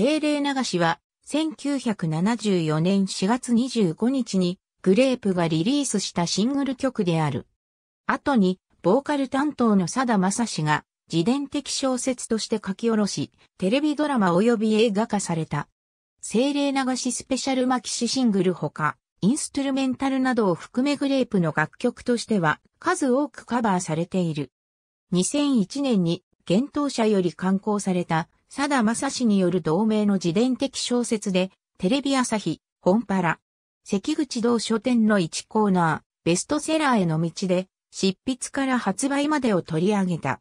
精霊流しは、1974年4月25日に、グレープがリリースしたシングル曲である。後に、ボーカル担当の佐田正史が、自伝的小説として書き下ろし、テレビドラマ及び映画化された。精霊流しスペシャルマキシシングルほか、インストゥルメンタルなどを含めグレープの楽曲としては数多くカバーされている。2001年に幻冬者より刊行された佐田ま史による同名の自伝的小説で、テレビ朝日、本パラ、関口道書店の1コーナー、ベストセラーへの道で、執筆から発売までを取り上げた。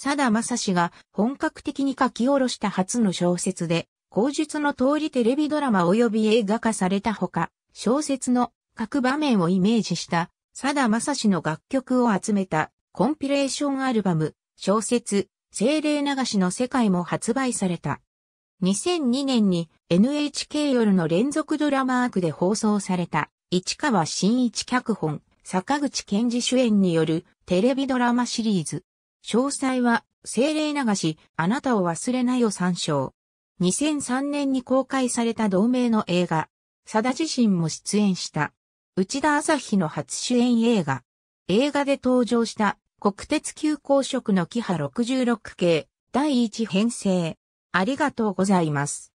佐田ま史が本格的に書き下ろした初の小説で、口述の通りテレビドラマ及び映画化されたほか、小説の各場面をイメージした、佐田ま史の楽曲を集めたコンピレーションアルバム、小説、精霊流しの世界も発売された。2002年に NHK 夜の連続ドラマ枠で放送された市川新一脚本、坂口健二主演によるテレビドラマシリーズ。詳細は精霊流し、あなたを忘れないを参照。2003年に公開された同名の映画、佐田自身も出演した。内田朝日の初主演映画。映画で登場した国鉄急行職のキハ66系、第1編成。ありがとうございます。